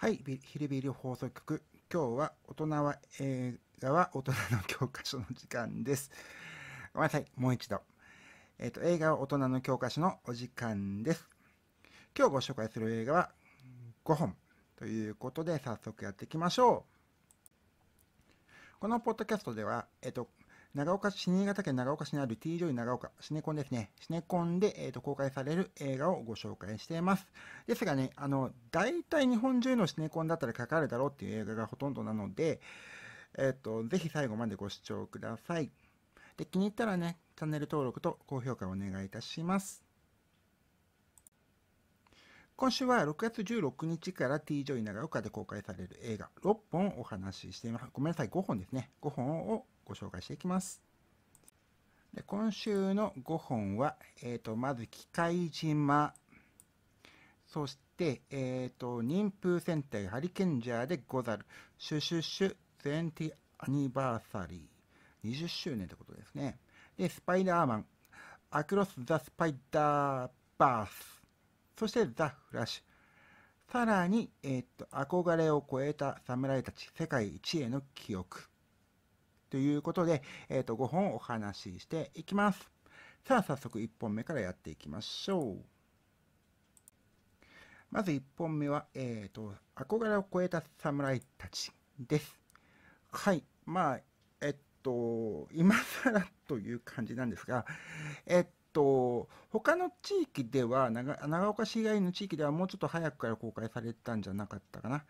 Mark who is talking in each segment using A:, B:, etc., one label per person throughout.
A: はい、ヒルビリ放送局。今日は大人は映画は大人の教科書の時間です。ごめんなさい、もう一度。えっ、ー、と、映画は大人の教科書のお時間です。今日ご紹介する映画は5本ということで早速やっていきましょう。このポッドキャストでは、えっ、ー、と、長岡市、新潟県長岡市にある T ジョイ長岡、シネコンですね。シネコンで、えーと、公開される映画をご紹介しています。ですがね、あの、大体日本中のシネコンだったらかかるだろうっていう映画がほとんどなので、えっ、ー、と、ぜひ最後までご視聴ください。で、気に入ったらね、チャンネル登録と高評価をお願いいたします。今週は6月16日から T ジョイ長岡で公開される映画6本お話ししています。ごめんなさい、5本ですね。5本をご紹介していきます。で今週の5本は、えーと、まず機械島、そして、えーと、妊婦戦隊ハリケンジャーでござる、シュシュシュ20アニバーサリー、20周年ってことですね。で、スパイダーマン、アクロス・ザ・スパイダーバース、そしてザ・フラッシュ。さらに、えっ、ー、と、憧れを超えた侍たち、世界一への記憶。ということで、えー、と5本お話ししていきます。さあ早速1本目からやっていきましょう。まず1本目は、えっ、ー、と、憧れを超えた侍たちです。はい。まあ、えっと、今更という感じなんですが、えっと、他の地域では長、長岡市以外の地域ではもうちょっと早くから公開されたんじゃなかったかな。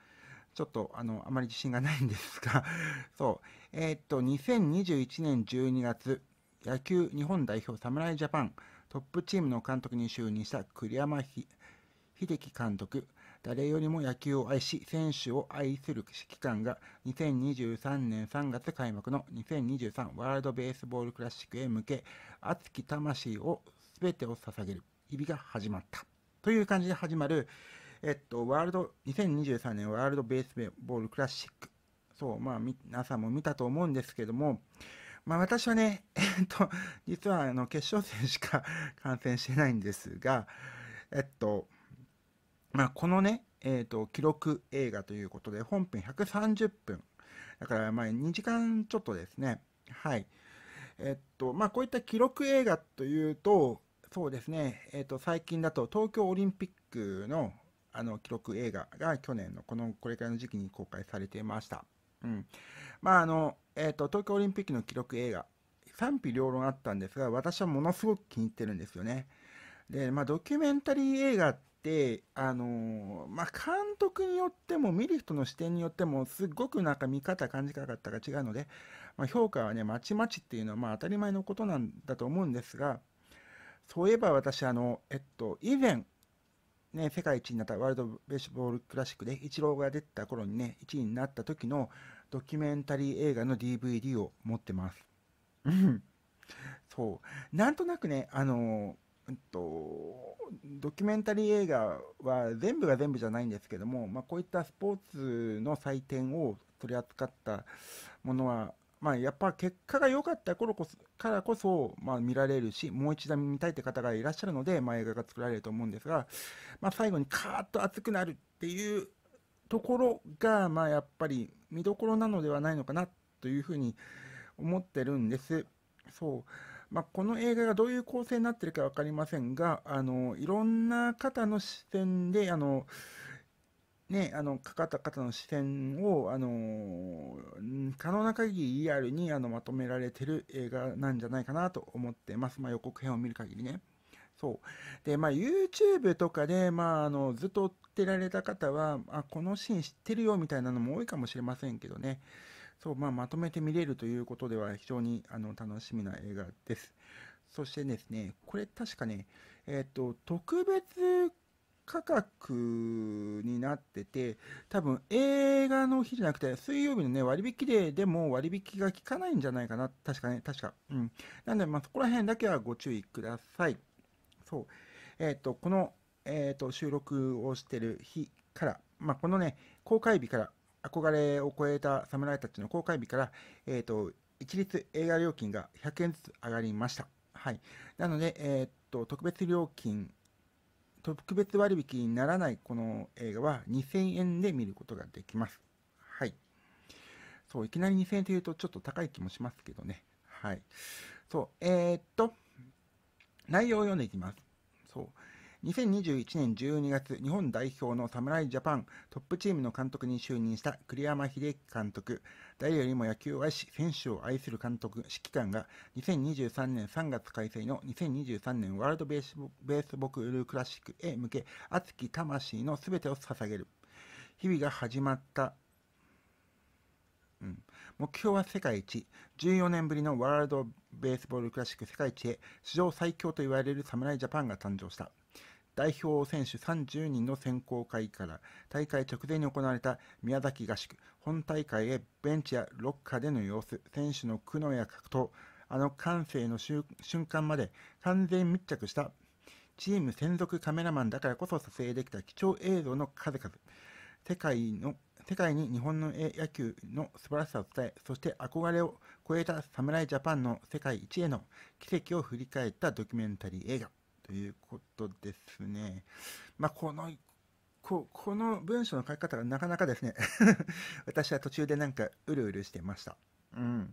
A: ちょっとあのあまり自信がないんですが そう、えー、っと、2021年12月、野球日本代表侍ジャパントップチームの監督に就任した栗山秀樹監督、誰よりも野球を愛し、選手を愛する指揮官が2023年3月開幕の2023ワールドベースボールクラシックへ向け、熱き魂を全てを捧げる日々が始まった。という感じで始まる、えっと、ワールド、2023年ワールドベースボールクラシック。そう、まあ、皆さんも見たと思うんですけども、まあ、私はね、えっと、実はあの決勝戦しか 観戦してないんですが、えっと、まあ、このね、えっと、記録映画ということで、本編130分。だから、まあ、2時間ちょっとですね。はい。えっと、まあ、こういった記録映画というと、そうですね、えっと、最近だと東京オリンピックの、あの記録映画が去年のこのこれからの時期に公開されていました。うん。まああの、えっ、ー、と、東京オリンピックの記録映画、賛否両論あったんですが、私はものすごく気に入ってるんですよね。で、まあドキュメンタリー映画って、あのー、まあ監督によっても見る人の視点によってもすごくなんか見方感じ方が違うので、まあ、評価はねまちまちっていうのはまあ当たり前のことなんだと思うんですがそういえば私あのえっと以前ね、世界一になったワールドベースボールクラシックで、イチローが出た頃にね、1位になった時のドキュメンタリー映画の DVD を持ってます。うん。そう。なんとなくね、あのうんと、ドキュメンタリー映画は全部が全部じゃないんですけども、まあ、こういったスポーツの祭典を取り扱ったものはまあ、やっぱ結果が良かった頃こそからこそ、まあ、見られるし、もう一度見たいって方がいらっしゃるので、まあ、映画が作られると思うんですが、まあ、最後にカーッと熱くなるっていうところが、まあ、やっぱり見どころなのではないのかなというふうに思ってるんです。そうまあ、この映画がどういう構成になってるか分かりませんが、あのいろんな方の視点であのね、あの、かかった方の視線を、あの、可能な限りリアルにあのまとめられてる映画なんじゃないかなと思ってます。まあ、予告編を見る限りね。そう。で、まあ、YouTube とかで、まあ、あの、ずっと追ってられた方は、あ、このシーン知ってるよみたいなのも多いかもしれませんけどね。そう、まあ、まとめて見れるということでは非常にあの楽しみな映画です。そしてですね、これ確かね、えっ、と、特別価格になってて、多分映画の日じゃなくて、水曜日のね、割引で、でも割引が効かないんじゃないかな。確かね、確か。うん。なんで、まあ、そこら辺だけはご注意ください。そう。えっ、ー、と、この、えっ、ー、と、収録をしてる日から、まあ、このね、公開日から、憧れを超えた侍たちの公開日から、えっ、ー、と、一律映画料金が100円ずつ上がりました。はい。なので、えっと、特別料金特別割引にならないこの映画は2000円で見ることができます。はい。そう、いきなり2000円というとちょっと高い気もしますけどね。はい。そう、えー、っと、内容を読んでいきます。そう。2021年12月、日本代表の侍ジャパントップチームの監督に就任した栗山英樹監督、誰よりも野球を愛し、選手を愛する監督、指揮官が2023年3月開催の2023年ワールドベースベースボクルクラシックへ向け、熱き魂の全てを捧げる。日々が始まったうん、目標は世界一14年ぶりのワールド・ベースボール・クラシック世界一へ史上最強と言われる侍ジャパンが誕生した代表選手30人の選考会から大会直前に行われた宮崎合宿、本大会へベンチやロッカーでの様子、選手の苦悩や格闘、あの感性の瞬間まで完全密着したチーム専属カメラマンだからこそ撮影できた貴重映像の数々。世界の世界に日本の野球の素晴らしさを伝え、そして憧れを超えた侍ジャパンの世界一への奇跡を振り返ったドキュメンタリー映画。ということですね。まあ、このここの文章の書き方がなかなかですね 私は途中でなんかうるうるしてました。うん。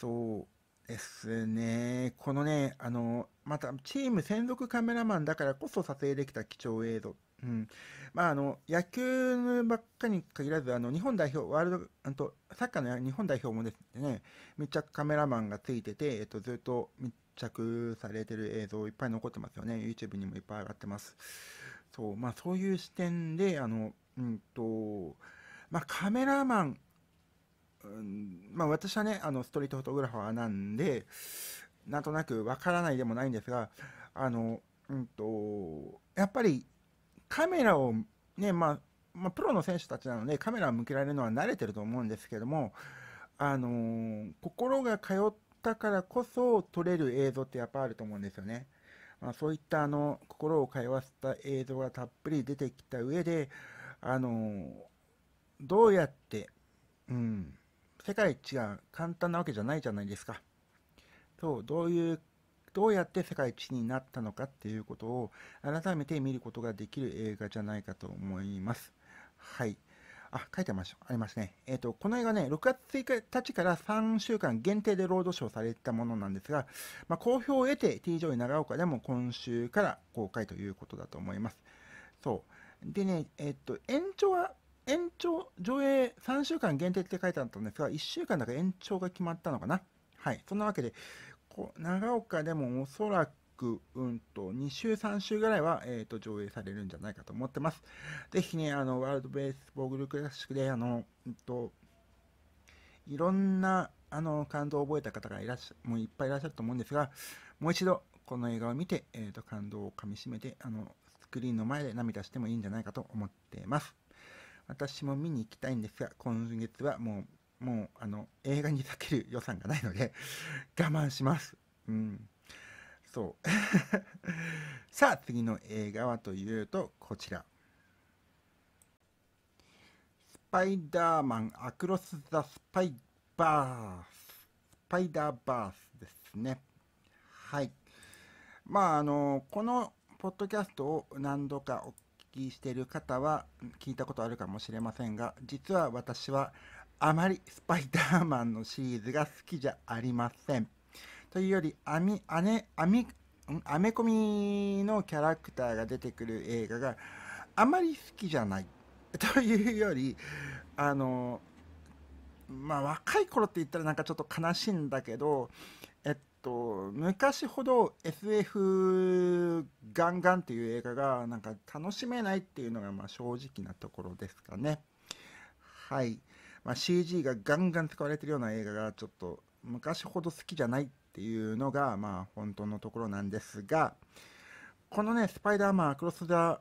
A: そうですね。このね、あの、またチーム専属カメラマンだからこそ撮影できた貴重映像。うん。まあ、あの、野球ばっかりに限らず、あの、日本代表、ワールド、あと、サッカーの日本代表もですね、密着カメラマンがついてて、えっと、ずっと着されてる映像いっぱい残ってますよね。YouTube にもいっぱい上がってます。そう、まあそういう視点で、あの、うんと、まあカメラマン、うん、まあ私はね、あのストリートフォトグラファーなんで、なんとなくわからないでもないんですが、あの、うんと、やっぱりカメラをね、まあ、まあ、プロの選手たちなのでカメラを向けられるのは慣れてると思うんですけども、あのー、心が通っったからこそ撮れる映像ってやっぱあると思うんですよね。まあ、そういったあの心を通わせた映像がたっぷり出てきた上で、あのどうやって、うん、世界一が簡単なわけじゃないじゃないですか。そう、どういう、どうやって世界一になったのかっていうことを改めて見ることができる映画じゃないかと思います。はい。あ、書いてましありますね。えっ、ー、と、この映画ね、6月1日から3週間限定でロードショーされたものなんですが、まあ、好評を得て T ジョイ長岡でも今週から公開ということだと思います。そう。でね、えっ、ー、と、延長は、延長、上映3週間限定って書いてあったんですが、1週間だから延長が決まったのかな。はい。そんなわけで、こ長岡でもおそらうんと、2週、3週ぐらいは、えっ、と、上映されるんじゃないかと思ってます。ぜひね、あの、ワールドベースボールクラシックで、あの、うんと、いろんな、あの、感動を覚えた方がいらっしゃ、もういっぱいいらっしゃると思うんですが、もう一度、この映画を見て、えっ、と、感動をかみしめて、あの、スクリーンの前で涙してもいいんじゃないかと思ってます。私も見に行きたいんですが、今月はもう、もう、あの、映画に避ける予算がないので我慢します。うん。そう さあ次の映画はというとこちらスパイダーマンアクロス・ザ・スパイバーススパイダーバースですねはいまああのこのポッドキャストを何度かお聞きしている方は聞いたことあるかもしれませんが実は私はあまりスパイダーマンのシリーズが好きじゃありませんというより網姉網アメコミのキャラクターが出てくる映画があまり好きじゃない というよりあのまあ若い頃って言ったらなんかちょっと悲しいんだけどえっと昔ほど SF ガンガンっていう映画がなんか楽しめないっていうのがまあ正直なところですかねはい、まあ、CG がガンガン使われてるような映画がちょっと昔ほど好きじゃないっっていうのが、まあ、本当のところなんですが、このね、スパイダーマン、クロスザ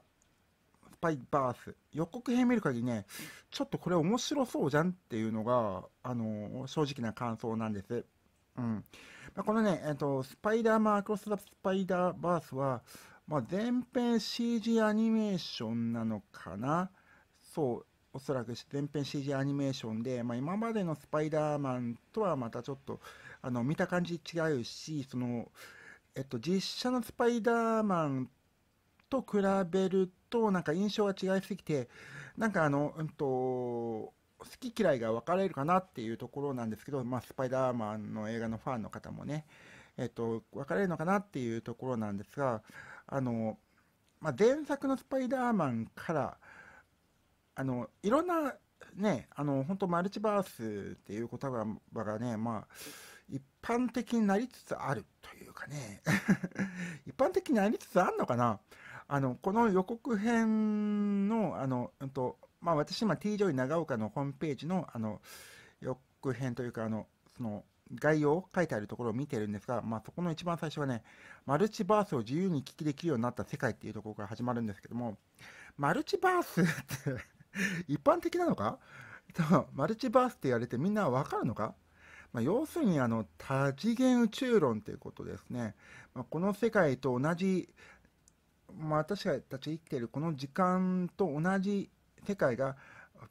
A: スパイバース、予告編見る限りね、ちょっとこれ面白そうじゃんっていうのが、あのー、正直な感想なんです。うん。まあ、このね、えっと、スパイダーマン、クロスザスパイダーバースは、まあ、前編 CG アニメーションなのかなそう、おそらく前編 CG アニメーションで、まあ、今までのスパイダーマンとはまたちょっとあの見た感じ違うしその、えっと、実写のスパイダーマンと比べるとなんか印象が違いすぎてなんかあの、うんと、好き嫌いが分かれるかなっていうところなんですけど、まあ、スパイダーマンの映画のファンの方もね、えっと、分かれるのかなっていうところなんですがあの、まあ、前作のスパイダーマンからあのいろんなね、あの本当マルチバースっていう言葉がね、まあ、般的になりつつあるというかね 一般的になりつつあるのかなあのこの予告編のあの、うんとまあ、私今 T ジョイ長岡のホームページのあの予告編というかあのその概要書いてあるところを見てるんですが、まあ、そこの一番最初はねマルチバースを自由に聞きできるようになった世界っていうところから始まるんですけどもマルチバースって 一般的なのか マルチバースって言われてみんなわかるのかまあ、要するにあの多次元宇宙論ということですね、まあ、この世界と同じ、まあ、私たち生きているこの時間と同じ世界が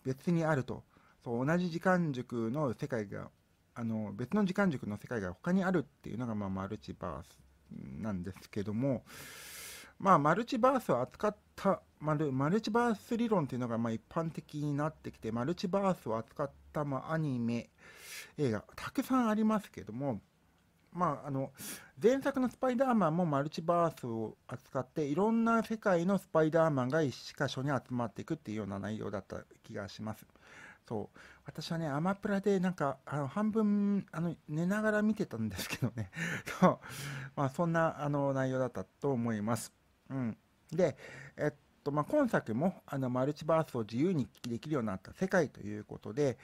A: 別にあるとそう同じ時間軸の世界があの別の時間軸の世界が他にあるっていうのが、まあ、マルチバースなんですけども、まあ、マルチバースを扱ったマルマルチバース理論というのがまあ一般的になってきてマルチバースを扱ったタまアニメ、映画、たくさんありますけども、まあ、あの前作の「スパイダーマン」もマルチバースを扱っていろんな世界のスパイダーマンが一箇所に集まっていくっていうような内容だった気がします。そう私はねアマプラでなんかあの半分あの寝ながら見てたんですけどね そう、まあ、そんなあの内容だったと思います。うん、で、えっとまあ、今作もあのマルチバースを自由に聞きできるようになった世界ということで、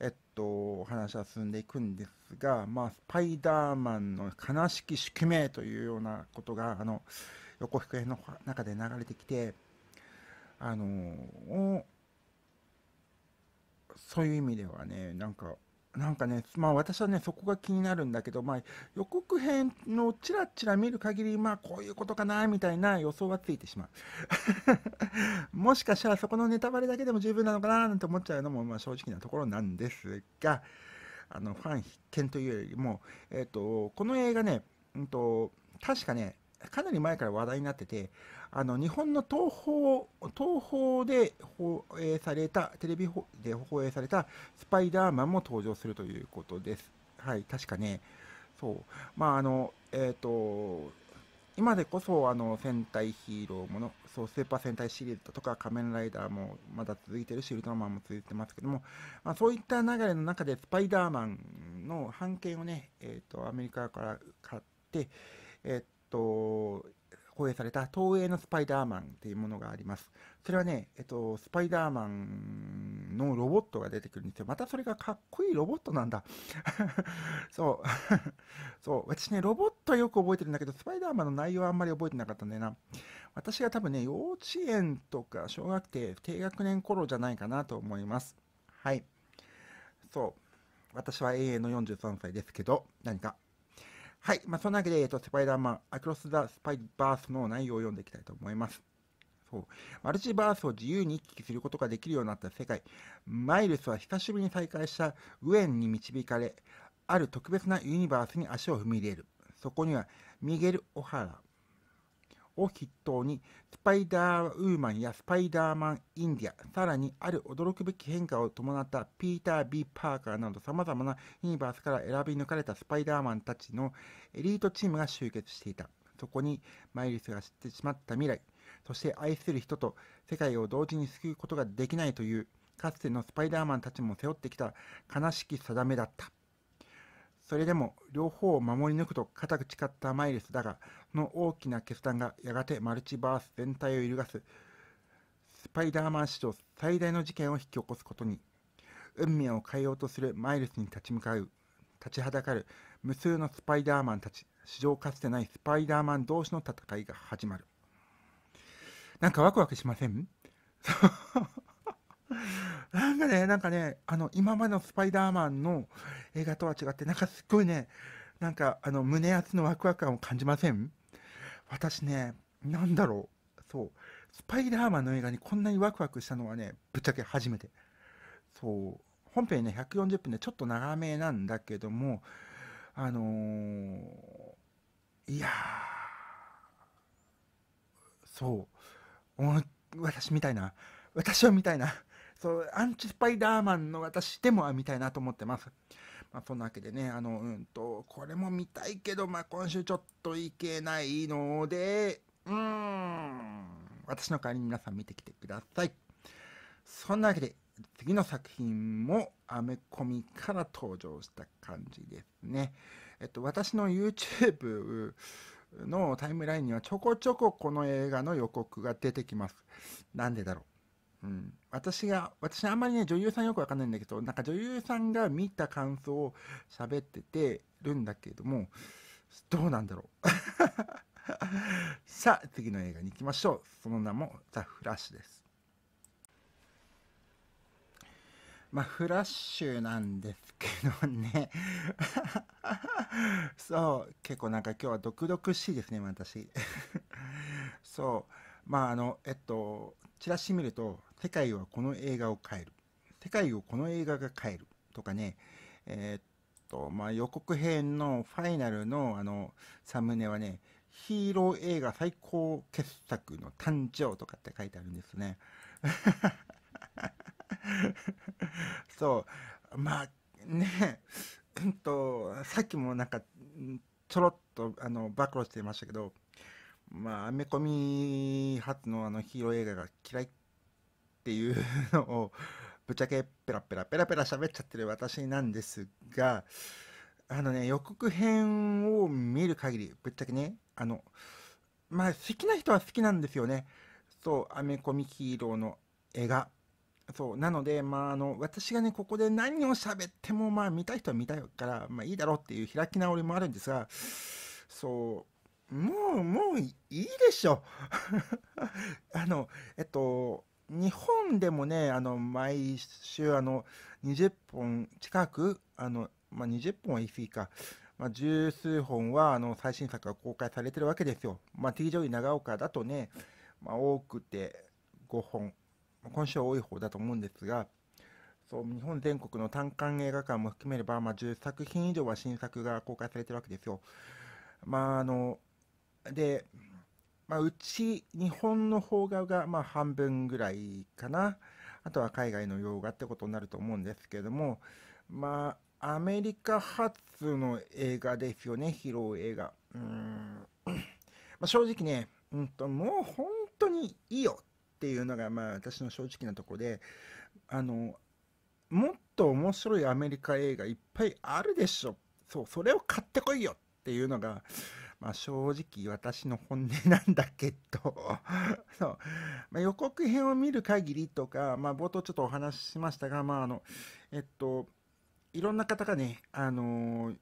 A: えっと、お話は進んでいくんですが、まあ、スパイダーマンの悲しき宿命というようなことがあの横彦編の中で流れてきて、あのそういう意味ではねなんかなんかね、まあ私はね、そこが気になるんだけど、まあ予告編のチラチラ見る限り、まあこういうことかな、みたいな予想はついてしまう。もしかしたらそこのネタバレだけでも十分なのかな、なんて思っちゃうのも、まあ正直なところなんですが、あの、ファン必見というよりも、えっ、ー、と、この映画ね、うんと、確かね、かなり前から話題になってて、あの日本の東方東で放映された、テレビで放映されたスパイダーマンも登場するということです。はい、確かね、そう、まあ、あの、えっ、ー、と、今でこそあの戦隊ヒーローもの、そう、スーパー戦隊シリーズとか仮面ライダーもまだ続いてるし、ウルトラマンも続いてますけども、まあ、そういった流れの中でスパイダーマンの版権をね、えっ、ー、と、アメリカから買って、えっ、ー、と、放映された東映のスパイダーマンというものがあります。それはね、えっと、スパイダーマンのロボットが出てくるんですよ。またそれがかっこいいロボットなんだ。そう。そう。私ね、ロボットはよく覚えてるんだけど、スパイダーマンの内容はあんまり覚えてなかったんだよな。私が多分ね、幼稚園とか小学生低学年頃じゃないかなと思います。はい。そう。私は永遠の43歳ですけど、何かはい、まあ、そんなわけで、えっと、スパイダーマン、アクロス・ザ・スパイバースの内容を読んでいきたいと思います。そうマルチバースを自由に行き来することができるようになった世界、マイルスは久しぶりに再会したウエンに導かれ、ある特別なユニバースに足を踏み入れる。そこには、ミゲル・オハラ、を筆頭にスパイダーウーマンやスパイダーマンインディアさらにある驚くべき変化を伴ったピーター・ B・ パーカーなどさまざまなユニバースから選び抜かれたスパイダーマンたちのエリートチームが集結していたそこにマイリスが知ってしまった未来そして愛する人と世界を同時に救うことができないというかつてのスパイダーマンたちも背負ってきた悲しき定めだったそれでも両方を守り抜くと固く誓ったマイルスだが、その大きな決断がやがてマルチバース全体を揺るがす、スパイダーマン史上最大の事件を引き起こすことに、運命を変えようとするマイルスに立ち向かう、立ちはだかる無数のスパイダーマンたち、史上かつてないスパイダーマン同士の戦いが始まる。なんかワクワクしません なんかね、なんかね、あの、今までのスパイダーマンの映画とは違って、なんかすっごいね、なんか、あの、胸厚のワクワク感を感じません私ね、なんだろう。そう。スパイダーマンの映画にこんなにワクワクしたのはね、ぶっちゃけ初めて。そう。本編ね、140分でちょっと長めなんだけども、あのー、いやそう。私みたいな。私はみたいな。そうアンチスパイダーマンの私でも見たいなと思ってます。まあ、そんなわけでね、あの、うんと、これも見たいけど、まあ、今週ちょっといけないので、うーん、私の代わりに皆さん見てきてください。そんなわけで、次の作品もアメコミから登場した感じですね。えっと、私の YouTube のタイムラインにはちょこちょここの映画の予告が出てきます。なんでだろう。うん、私が、私あんまりね、女優さんよくわかんないんだけど、なんか女優さんが見た感想を喋っててるんだけれども、どうなんだろう。さあ、次の映画に行きましょう。その名もザ・フラッシュです。まあ、フラッシュなんですけどね そう、結構なんか今日は毒々しいですね、私 そう、まああの、えっと、チラシ見ると、世界はこの映画を変える。世界をこの映画が変える。とかね、えー、っと、まあ、予告編のファイナルのあの、サムネはね、ヒーロー映画最高傑作の誕生とかって書いてあるんですね。そう、まあね、うんと、さっきもなんか、ちょろっとあの暴露してましたけど、まあアメコミ初のあのヒーロー映画が嫌いっていうのをぶっちゃけペラペラペラペラ喋っちゃってる私なんですがあのね予告編を見る限りぶっちゃけねあのまあ好きな人は好きなんですよねそうアメコミヒーローの映画そうなのでまああの私がねここで何を喋ってもまあ見たい人は見たいからまあいいだろうっていう開き直りもあるんですがそうもう、もういいでしょ。あの、えっと、日本でもね、あの、毎週、あの、20本近く、あの、まあ、20本は言い過ぎか、まあ、十数本は、あの、最新作が公開されてるわけですよ。まあ、T 上位長岡だとね、まあ、多くて5本、今週は多い方だと思うんですが、そう日本全国の単館映画館も含めれば、まあ、10作品以上は新作が公開されてるわけですよ。まああので、まあ、うち日本の方側がま半分ぐらいかなあとは海外の洋画ってことになると思うんですけどもまあアメリカ発の映画ですよね披露映画うん、まあ、正直ね、うんと、もう本当にいいよっていうのがまあ私の正直なところであのもっと面白いアメリカ映画いっぱいあるでしょそうそれを買ってこいよっていうのがまあ、正直私の本音なんだけど そうまあ、予告編を見る限りとか、まあ、冒頭ちょっとお話ししましたが、まああのえっと、いろんな方がね、あのー、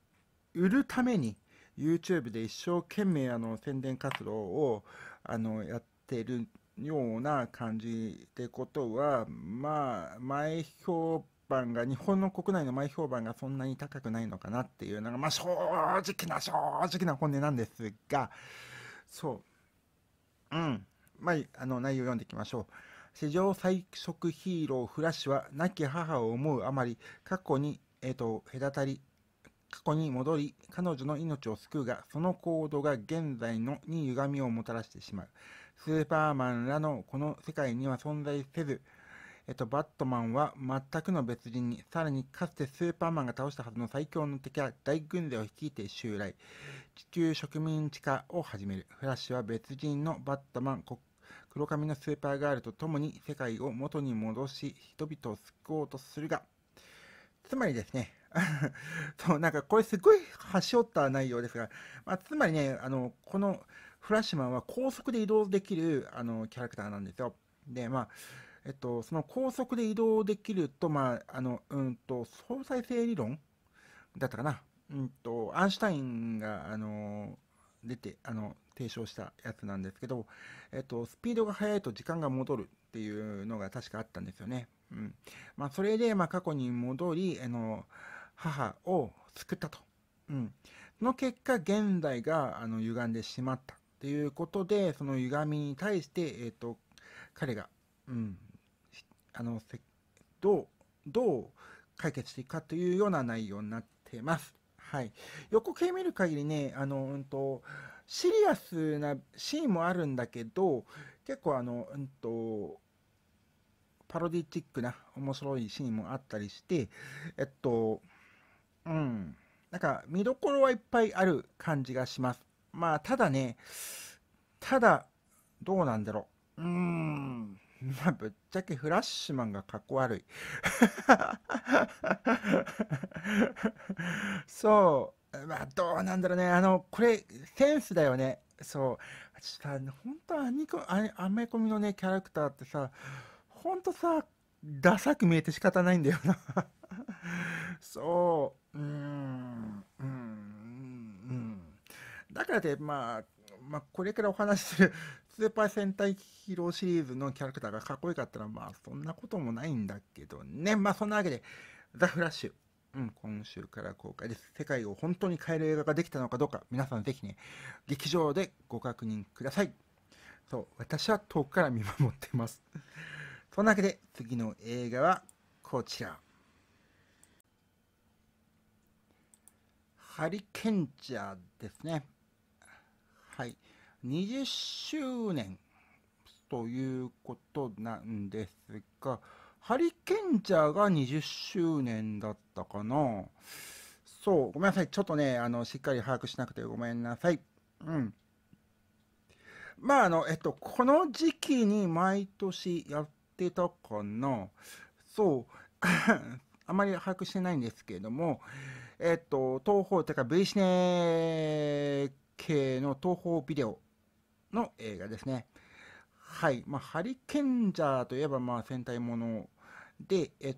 A: 売るために YouTube で一生懸命あの宣伝活動をあのやってるような感じってことはまあ前評判が、日本の国内の前評判がそんなに高くないのかなっていうのが、まあ、正直な正直な本音なんですが、そう。うん。まあ、あの、内容読んでいきましょう。史上最速ヒーローフラッシュは、亡き母を思うあまり、過去に、えー、と、隔たり、過去に戻り、彼女の命を救うが、その行動が現在のに歪みをもたらしてしまう。スーパーマンらのこの世界には存在せず、えっと、バットマンは全くの別人に、さらにかつてスーパーマンが倒したはずの最強の敵は大軍勢を率いて襲来、地球植民地化を始める。フラッシュは別人のバットマン、黒髪のスーパーガールと共に世界を元に戻し、人々を救おうとするが、つまりですね、そう、なんかこれすごい端折った内容ですが、まあ、つまりね、あの、このフラッシュマンは高速で移動できる、あの、キャラクターなんですよ。で、まあ、えっと、その高速で移動できると、まあ、あの、うんと、相対性理論だったかな。うんと、アインシュタインが、あの、出て、あの、提唱したやつなんですけど、えっと、スピードが速いと時間が戻るっていうのが確かあったんですよね。うん。まあ、それで、まあ、過去に戻り、あの、母を救ったと。うん。その結果、現代が、あの、歪んでしまった。ということで、その歪みに対して、えっ、と、彼が、うん、あのどうどう解決していくかというような内容になってます。はい、横系見る限りねあの、うんと、シリアスなシーンもあるんだけど結構あの、うんとパロディチックな面白いシーンもあったりしてえっとうんなんか見どころはいっぱいある感じがします。まあただねただどうなんだろううーんまあ、ぶっちゃけフラッシュマンがかっこ悪い そう、まあ、どうなんだろうね。あの、これ、センスだよね。そう。私さ、ほんとアニコ、アメコミのね、キャラクターってさ、ほんとさ、ダサく見えて仕方ないんだよな そう。うん。うん。うん。だからで、まあ、まあ、これからお話しするスーパー戦隊ヒーローシリーズのキャラクターがかっこよかったら、まあそんなこともないんだけどね。まあそんなわけで、ザ・フラッシュ。うん、今週から公開です。世界を本当に変える映画ができたのかどうか、皆さんぜひね、劇場でご確認ください。そう、私は遠くから見守ってます。そんなわけで、次の映画はこちら。ハリケンジャーですね。はい。20周年ということなんですが、ハリケンジャーが20周年だったかなそう、ごめんなさい。ちょっとね、あの、しっかり把握しなくてごめんなさい。うん。まあ、あの、えっと、この時期に毎年やってたかなそう。あまり把握してないんですけれども、えっと、東方、てか V シネ系の東方ビデオの映画ですね。はい、まあ、ハリケンジャーといえばまあ戦隊もので、えっ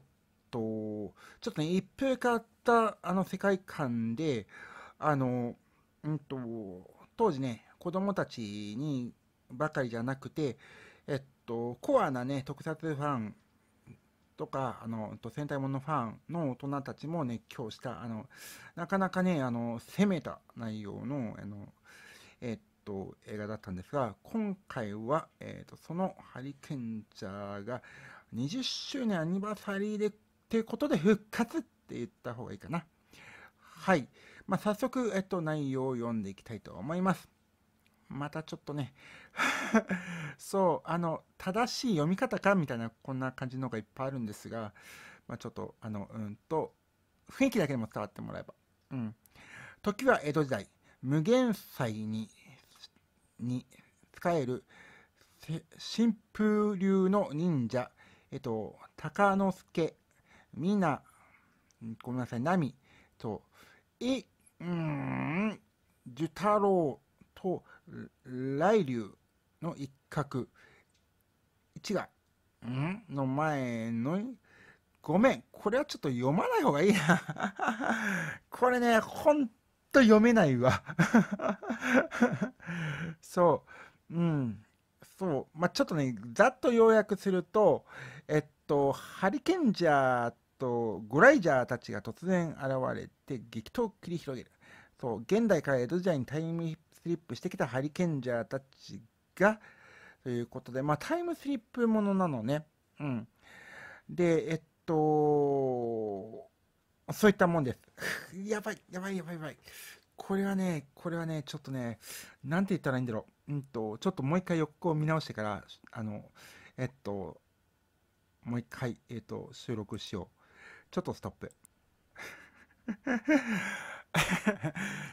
A: と、ちょっとね、一風変わったあの世界観で、あの、うんと、当時ね、子供たちにばかりじゃなくて、えっと、コアなね、特撮ファンとか、あの、戦隊ものファンの大人たちも熱狂した、あの、なかなかね、あの、攻めた内容の、あの、えっと映画だったんですが今回は、えーと、そのハリケンジャーが20周年アニバーサリーでっていうことで復活って言った方がいいかなはい、まあ、早速、えっと、内容を読んでいきたいと思いますまたちょっとね そうあの正しい読み方かみたいなこんな感じのがいっぱいあるんですが、まあ、ちょっとあのうんと雰囲気だけでも伝わってもらえばうん時は江戸時代無限祭にに仕える神風流の忍者、えっと、鷹之助、皆、ごめんなさい、ミと、え、うん、寿太郎と雷龍の一角、一が、んの前の、ごめん、これはちょっと読まない方がいいな これね、本と読めないわ そう。うん。そう。まあ、ちょっとね、ざっと要約すると、えっと、ハリケンジャーとグライジャーたちが突然現れて激闘を繰り広げる。そう。現代から江戸時代にタイムスリップしてきたハリケンジャーたちが、ということで、まあ、タイムスリップものなのね。うん。で、えっと、そういったもんです。やばい、やばい、やばい、やばい。これはね、これはね、ちょっとね、なんて言ったらいいんだろう。うんと、ちょっともう一回横を見直してから、あの、えっと、もう一回、えっと、収録しよう。ちょっとストップ。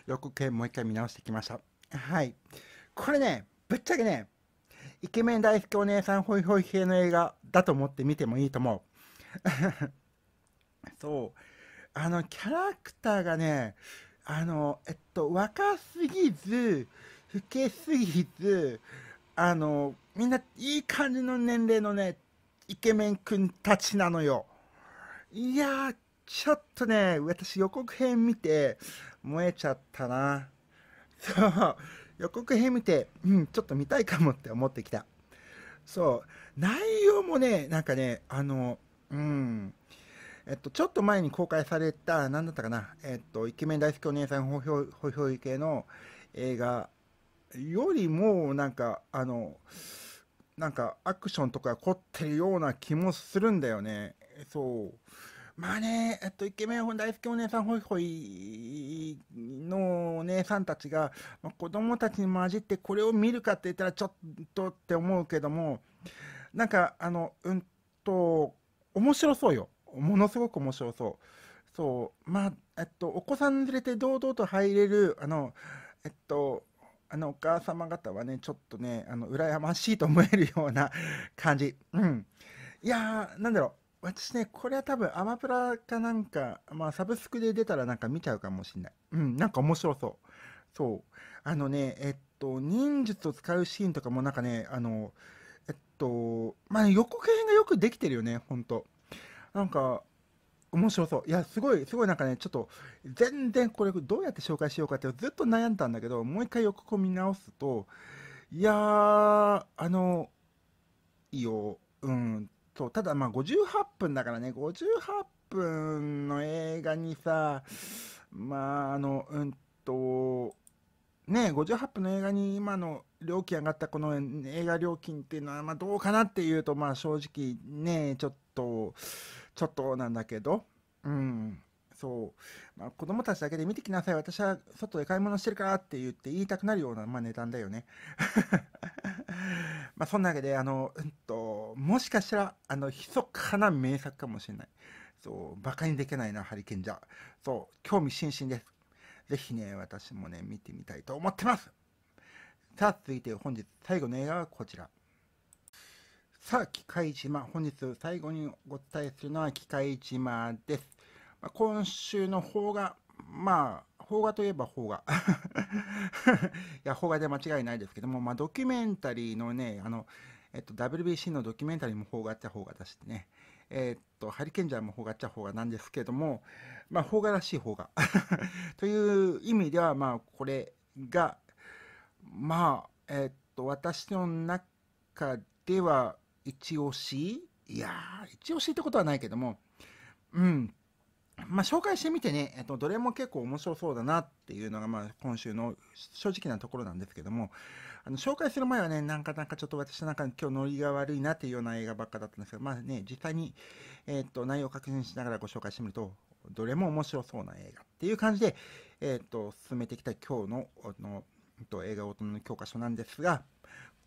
A: 横系もう一回見直してきました。はい。これね、ぶっちゃけね、イケメン大好きお姉さんホイホイ系の映画だと思って見てもいいと思う。そう。あの、キャラクターがね、あの、えっと、若すぎず、老けすぎず、あの、みんないい感じの年齢のね、イケメンくんたちなのよ。いやー、ちょっとね、私予告編見て、燃えちゃったな。そう、予告編見て、うん、ちょっと見たいかもって思ってきた。そう、内容もね、なんかね、あの、うん、えっと、ちょっと前に公開された、何だったかな、えっと、イケメン大好きお姉さんほひょほひょい系の映画よりも、なんか、あの、なんかアクションとか凝ってるような気もするんだよね。そう。まあね、えっと、イケメン大好きお姉さんホイホイのお姉さんたちが、まあ、子供たちに混じってこれを見るかって言ったらちょっとって思うけども、なんか、あの、うんと、面白そうよ。ものすごく面白そう。そう、まあ、えっと、お子さん連れて堂々と入れる、あの、えっと、あのお母様方はね、ちょっとね、あの羨ましいと思えるような 感じ。うん。いやー、なんだろう。私ね、これは多分アマプラかなんか、まあサブスクで出たらなんか見ちゃうかもしんない。うん、なんか面白そう。そう。あのね、えっと、忍術を使うシーンとかもなんかね、あの、えっと、まあ、ね、予編がよくできてるよね、ほんと。なんか、面白そう。いや、すごい、すごいなんかね、ちょっと、全然これ、どうやって紹介しようかってずっと悩んだんだけど、もう一回横込見直すと、いやー、あの、いいよ、うんと、ただまあ58分だからね、58分の映画にさ、まあ、あの、うんと、ね、58分の映画に今の料金上がったこの映画料金っていうのは、まあ、どうかなっていうと、まあ、正直ね、ちょっと、ちょっとなんだけど、うん、そう、まあ、子供たちだけで見てきなさい、私は外で買い物してるからって言って言いたくなるような、まあ、値段だよね。まそんなわけで、あの、うんと、もしかしたら、あの、密かな名作かもしれない。そう、馬鹿にできないな、ハリケンジャー。そう、興味津々です。ぜひね、私もね、見てみたいと思ってます。さあ、続いて本日最後の映画はこちら。さあ、機械島、本日最後にお伝えするのは機械島です。まあ、今週の邦画、まあ、邦画といえば邦画。いや、邦画で間違いないですけども、まあ、ドキュメンタリーのね、あの、えっと、WBC のドキュメンタリーも邦画っちゃ邦画だしね、えっと、ハリケンジャーも邦画っちゃ邦画なんですけども、まあ、邦画らしい邦画。という意味では、まあ、これが、まあ、えっと、私の中では、一押しいやー、一押しってことはないけども、うん。まあ、紹介してみてね、えっと、どれも結構面白そうだなっていうのが、まあ、今週の正直なところなんですけども、あの、紹介する前はね、なんかなんかちょっと私の中に今日ノリが悪いなっていうような映画ばっかだったんですけど、まあね、実際に、えっと、内容を確認しながらご紹介してみると、どれも面白そうな映画っていう感じで、えっと、進めてきた今日の、の、えっと、映画ごとの教科書なんですが、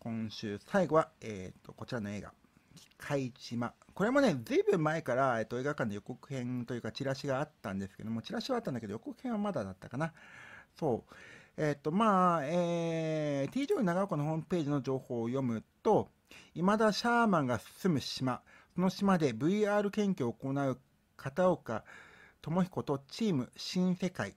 A: 今週最後は、えーと、こちらの映画「機械島」これもねずいぶん前から、えーと、映画館で予告編というかチラシがあったんですけどもチラシはあったんだけど予告編はまだだったかなそうえっ、ー、とまあ、えー、T 上長岡のホームページの情報を読むと未だシャーマンが住む島その島で VR 研究を行う片岡智彦とチーム新世界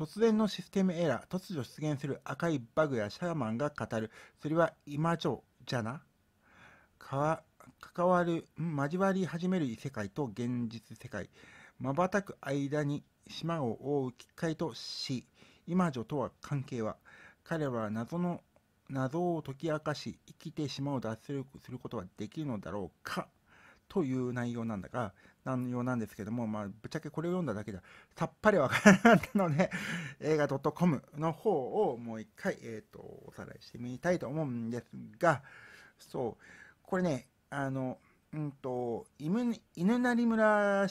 A: 突然のシステムエラー、突如出現する赤いバグやシャーマンが語る、それは今ちょじゃな関わる、交わり始める異世界と現実世界、瞬く間に島を覆う奇界と死、今女とは関係は、彼は謎の謎を解き明かし、生きて島を脱することはできるのだろうかという内容なんだが、な容なんですけども、まあ、ぶっちゃけこれを読んだだけではさっぱりわからなかったので、映画 .com の方をもう一回、えーと、おさらいしてみたいと思うんですが、そう、これね、あの、うんと、犬犬鳴村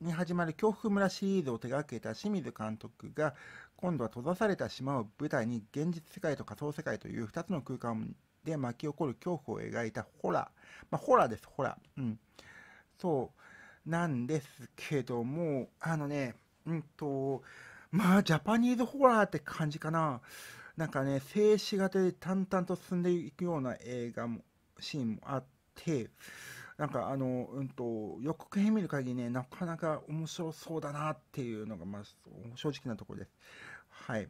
A: に始まる恐怖村シリーズを手掛けた清水監督が、今度は閉ざされた島を舞台に現実世界と仮想世界という2つの空間で巻き起こる恐怖を描いたホラー。まあ、ホラーです、ホラー。うん。そう。なんですけども、あのね、うんと、まあ、ジャパニーズホラーって感じかな。なんかね、静止画で淡々と進んでいくような映画も、シーンもあって、なんかあの、うんと、予告編見る限りね、なかなか面白そうだなっていうのが、まあ、正直なところです。はい。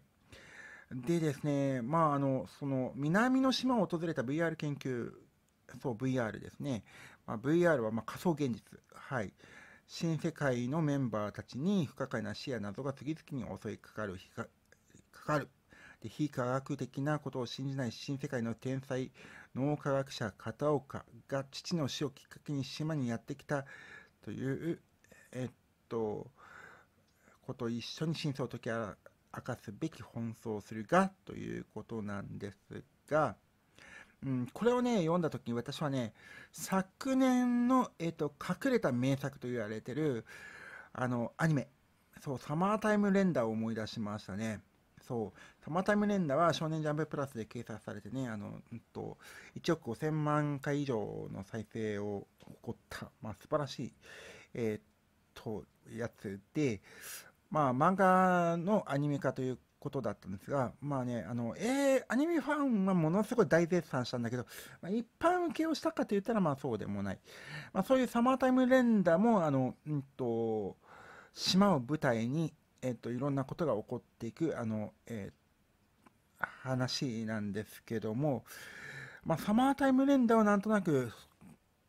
A: でですね、まあ、あの、その、南の島を訪れた VR 研究、そう、VR ですね。まあ、VR はま仮想現実、はい、新世界のメンバーたちに不可解な死や謎が次々に襲いかかるかかるで非科学的なことを信じない新世界の天才脳科学者片岡が父の死をきっかけに島にやってきたというえっとこと一緒に真相を解き明かすべき奔走するがということなんですがうん、これをね、読んだ時に私はね、昨年の、えー、と、隠れた名作と言われてる、あの、アニメ、そう、サマータイムレンダーを思い出しましたね。そう、サマータイムレンダーは少年ジャンププラスで掲載されてね、あの、うんと、1億5000万回以上の再生を誇った、まあ、素晴らしい、えー、と、やつで、まあ、漫画のアニメ化ということだったんですが、まあね、あの、えー、アニメファンはものすごい大絶賛したんだけど、まあ、一般受けをしたかと言ったら、まあそうでもない。まあそういうサマータイムレンダーも、あの、うんと、島を舞台に、えっ、と、いろんなことが起こっていく、あの、えー、話なんですけども、まあサマータイムレンダーをなんとなく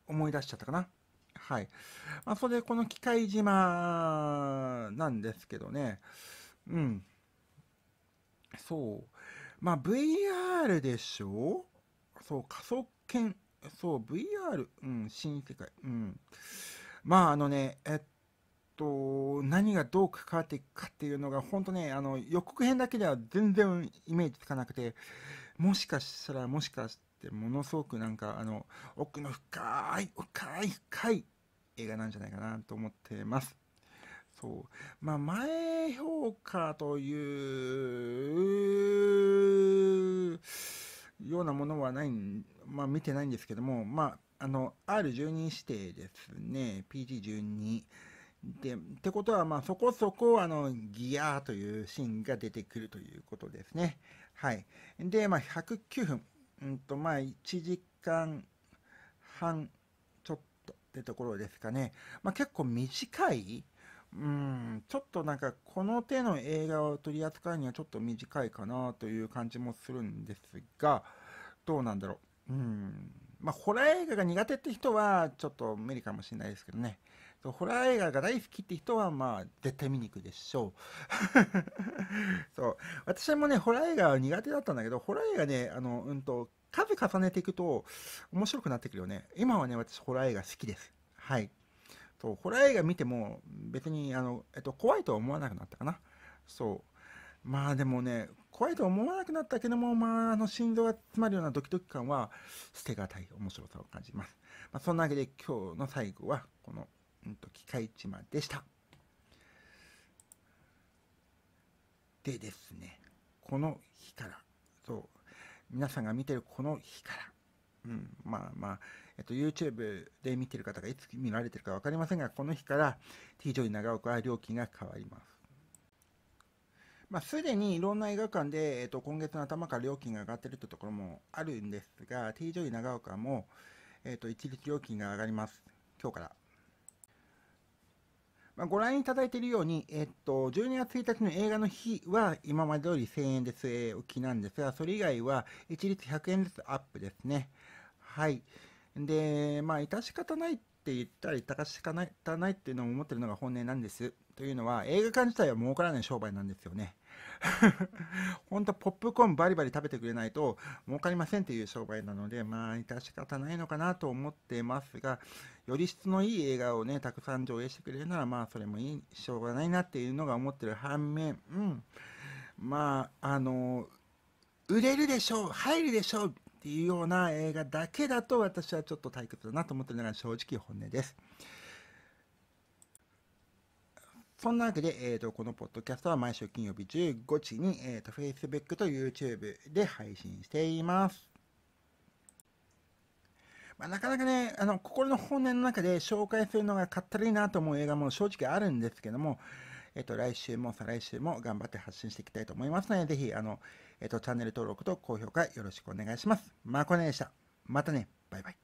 A: 思い出しちゃったかな。はい。まあそれでこの機械島なんですけどね、うん。そう。まあ、VR でしょそう、仮想圏。そう、VR。うん、新世界。うん。まあ、あのね、えっと、何がどう関わっていくかっていうのが、本当ね、あの、予告編だけでは全然イメージつかなくて、もしかしたら、もしかして、ものすごくなんか、あの、奥の深い、深い、深い映画なんじゃないかなと思ってます。そうまあ、前評価というようなものはない、まあ、見てないんですけども、まあ、あの R12 指定ですね PG12 でってことは、まあ、そこそこあのギアというシーンが出てくるということですね。はい、で、まあ、109分、うんとまあ、1時間半ちょっとってところですかね、まあ、結構短いうん、ちょっとなんかこの手の映画を取り扱うにはちょっと短いかなという感じもするんですが、どうなんだろう。うん。まあ、ホラー映画が苦手って人はちょっと無理かもしれないですけどね。そうホラー映画が大好きって人はまあ絶対見に行くでしょう。そう。私もね、ホラー映画は苦手だったんだけど、ホラー映画ね、あの、うんと、数重ねていくと面白くなってくるよね。今はね、私ホラー映画好きです。はい。そうホラー映画見ても別にあの、えっと、怖いとは思わなくなったかなそうまあでもね怖いと思わなくなったけども、まあ、あの心臓が詰まるようなドキドキ感は捨てがたい面白さを感じます、まあ、そんなわけで今日の最後はこの、うんと、機械島でしたでですねこの日からそう皆さんが見てるこの日からうん、まあまあ、えっと、YouTube で見てる方がいつ見られてるか分かりませんが、この日から T ジョイ長岡は料金が変わります。まあ、すでにいろんな映画館で、えっと、今月の頭から料金が上がってるってところもあるんですが、T ジョイ長岡も、えっと、一律料金が上がります。今日から。まあ、ご覧いただいているように、えっと、12月1日の映画の日は今まで通り1000円で据え置きなんですが、それ以外は一律100円ずつアップですね。はい。で、まあ、致し方ないって言ったら致し方ないっていうのを思ってるのが本音なんです。というのは、映画館自体は儲からない商売なんですよね。本当ポップコーンバリバリ食べてくれないと儲かりませんっていう商売なので、まあ、致し方ないのかなと思ってますが、より質のいい映画をね、たくさん上映してくれるなら、まあ、それもいい、しょうがないなっていうのが思ってる反面、うん、まあ、あの、売れるでしょう、入るでしょう、ていうような映画だけだと私はちょっと退屈だなと思ったのが正直本音です。そんなわけで、えーと、このポッドキャストは毎週金曜日15時に、えーと、と Facebook と YouTube で配信しています。まあ、なかなかね、あの心の本音の中で紹介するのがかったるいなと思う映画も正直あるんですけども、えっ、ー、と、来週も再来週も頑張って発信していきたいと思いますので、ぜひ、あの、えっ、と、チャンネル登録と高評価よろしくお願いします。まこねでした。またね。バイバイ。